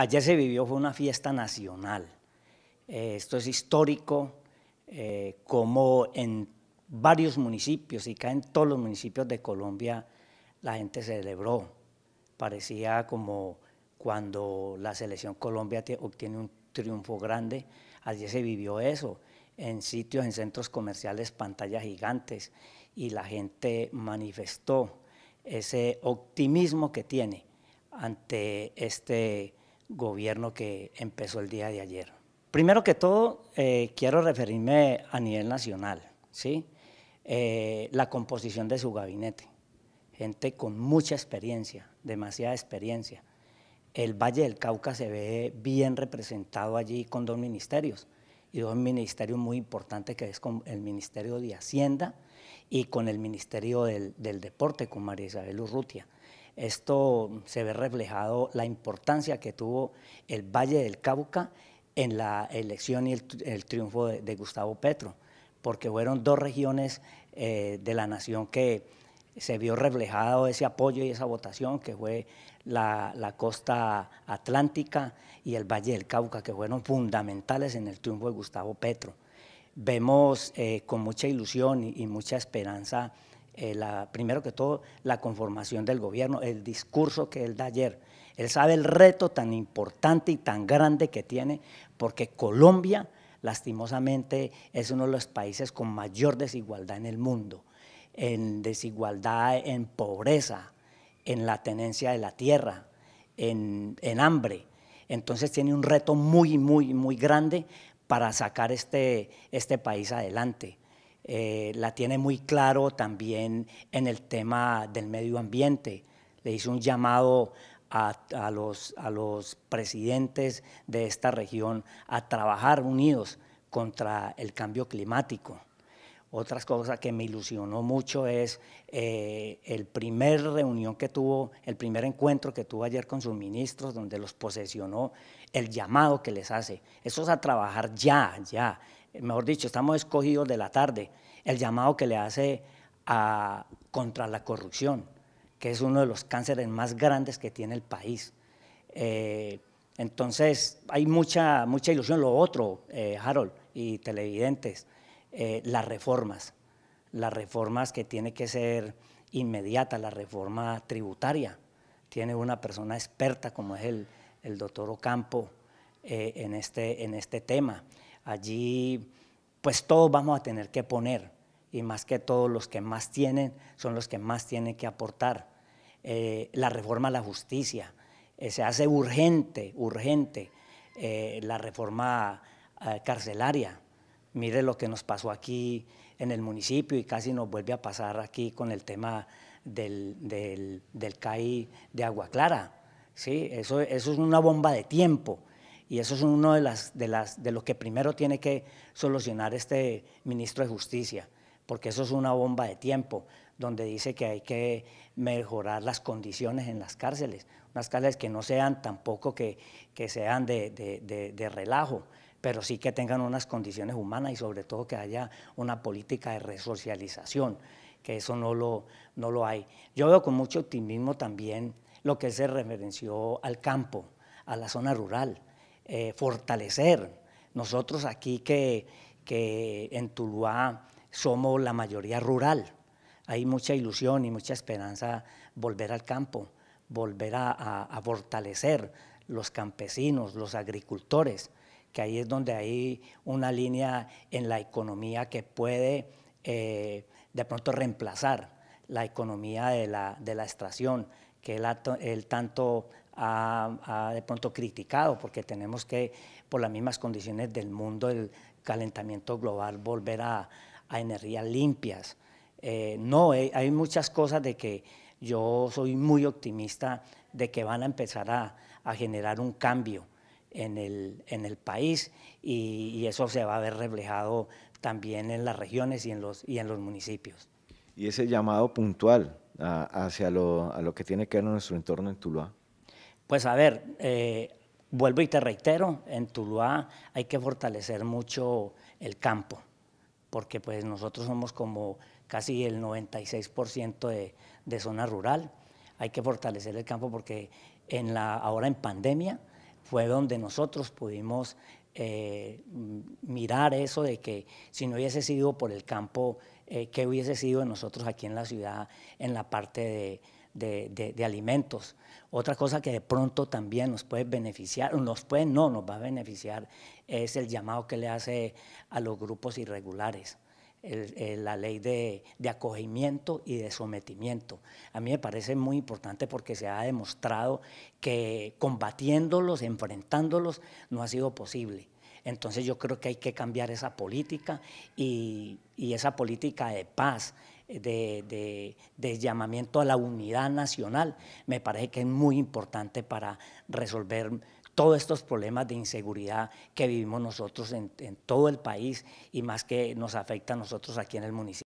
Ayer se vivió, fue una fiesta nacional. Eh, esto es histórico, eh, como en varios municipios, y caen en todos los municipios de Colombia, la gente celebró. Parecía como cuando la selección Colombia obtiene un triunfo grande. Ayer se vivió eso, en sitios, en centros comerciales, pantallas gigantes, y la gente manifestó ese optimismo que tiene ante este gobierno que empezó el día de ayer. Primero que todo, eh, quiero referirme a nivel nacional, ¿sí? Eh, la composición de su gabinete. Gente con mucha experiencia, demasiada experiencia. El Valle del Cauca se ve bien representado allí con dos ministerios y dos ministerios muy importantes que es con el Ministerio de Hacienda y con el Ministerio del, del Deporte, con María Isabel Urrutia. Esto se ve reflejado la importancia que tuvo el Valle del Cauca en la elección y el, triunfo de, Gustavo Petro, porque fueron dos regiones eh, de la nación que se vio reflejado ese apoyo y esa votación, que fue la, costa atlántica y el Valle del Cauca, que fueron fundamentales en el triunfo de Gustavo Petro. Vemos eh, con mucha ilusión y mucha esperanza eh, primero que todo, la conformación del gobierno, el discurso que él da ayer. Él sabe el reto tan importante y tan grande que tiene, porque Colombia, lastimosamente, es uno de los países con mayor desigualdad en el mundo, en desigualdad, en pobreza, en la tenencia de la tierra, en, hambre. Entonces tiene un reto muy, muy, muy grande para sacar este, este país adelante. Eh, la tiene muy claro también en el tema del medio ambiente. Le hizo un llamado a, los, a los presidentes de esta región a trabajar unidos contra el cambio climático. Otras cosas que me ilusionó mucho es eh, el primer reunión que tuvo, el primer encuentro que tuvo ayer con sus ministros, donde los posesionó el llamado que les hace. Eso es a trabajar ya, ya mejor dicho, estamos escogidos de la tarde, el llamado que le hace contra la corrupción, que es uno de los cánceres más grandes que tiene el país. Eh, entonces, hay mucha, mucha ilusión. Lo otro, eh, Harold y televidentes, eh, las reformas, las reformas que tiene que ser inmediata, la reforma tributaria. Tiene una persona experta como es el, el doctor Ocampo en, este, en este tema allí pues todos vamos a tener que poner y más que todos los que más tienen son los que más tienen que aportar. Eh, la reforma a la justicia, eh, se hace urgente, urgente eh, la reforma carcelaria. Mire lo que nos pasó aquí en el municipio y casi nos vuelve a pasar aquí con el tema del, del, CAI de Agua Clara. ¿sí? eso es una bomba de tiempo y eso es uno de, de, los que primero tiene que solucionar este ministro de Justicia, porque eso es una bomba de tiempo, donde dice que hay que mejorar las condiciones en las cárceles, unas cárceles que no sean tampoco que, sean de, relajo, pero sí que tengan unas condiciones humanas y sobre todo que haya una política de resocialización, que eso no lo, no lo hay. Yo veo con mucho optimismo también lo que se referenció al campo, a la zona rural. Eh, fortalecer. Nosotros aquí que, en Tuluá somos la mayoría rural, hay mucha ilusión y mucha esperanza volver al campo, volver a, fortalecer los campesinos, los agricultores, que ahí es donde hay una línea en la economía que puede eh, de pronto reemplazar la economía de la, extracción, que el él tanto ha, de pronto criticado, porque tenemos que, por las mismas condiciones del mundo, el calentamiento global, volver a, a energías limpias. Eh, no, eh, hay muchas cosas de que yo soy muy optimista de que van a empezar a, a generar un cambio en el, en el país y, eso se va a ver reflejado también en las regiones y en los, y en los municipios. Y ese llamado puntual ah, hacia lo, a lo que tiene que ver nuestro entorno en Tuluá. Pues a ver, eh, vuelvo y te reitero, en Tuluá hay que fortalecer mucho el campo, porque pues nosotros somos como casi el 96% de, zona rural. Hay que fortalecer el campo porque ahora en pandemia fue donde nosotros pudimos eh, mirar eso de que si no hubiese sido por el campo, eh, ¿qué hubiese sido de nosotros aquí en la ciudad en la parte de, de, alimentos. Otra cosa que de pronto también nos puede beneficiar, nos puede, no, nos va a beneficiar, es el llamado que le hace a los grupos irregulares. la ley de, acogimiento y de sometimiento. A mí me parece muy importante porque se ha demostrado que combatiéndolos, enfrentándolos, no ha sido posible. Entonces yo creo que hay que cambiar esa política y esa política de paz, de, llamamiento a la unidad nacional, me parece que es muy importante para resolver todos estos problemas de inseguridad que vivimos nosotros en todo el país y más que nos afecta a nosotros aquí en el municipio.